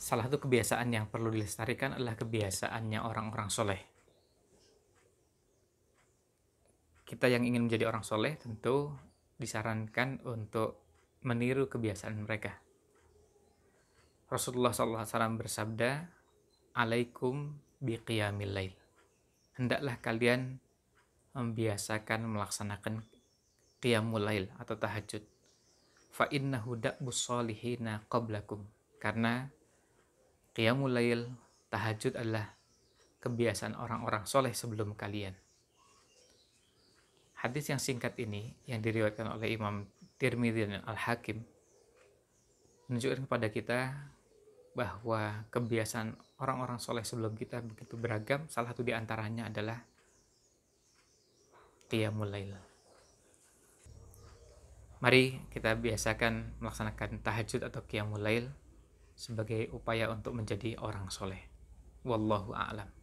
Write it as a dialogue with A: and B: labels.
A: salah satu kebiasaan yang perlu dilestarikan adalah kebiasaannya orang-orang soleh. Kita yang ingin menjadi orang soleh tentu disarankan untuk meniru kebiasaan mereka. Rasulullah SAW bersabda, Alaikum biqiyamil lail. Hendaklah kalian membiasakan melaksanakan qiyamul lail atau tahajud. Fa da'bus solihina qablakum. Karena Qiyamul lail, tahajud adalah kebiasaan orang-orang soleh sebelum kalian. Hadis yang singkat ini yang diriwayatkan oleh Imam Tirmidzi dan Al-Hakim menunjukkan kepada kita bahwa kebiasaan orang-orang soleh sebelum kita begitu beragam. Salah satu diantaranya adalah qiyamul lail. Mari kita biasakan melaksanakan tahajud atau qiyamul lail sebagai upaya untuk menjadi orang soleh. Wallahu a'lam.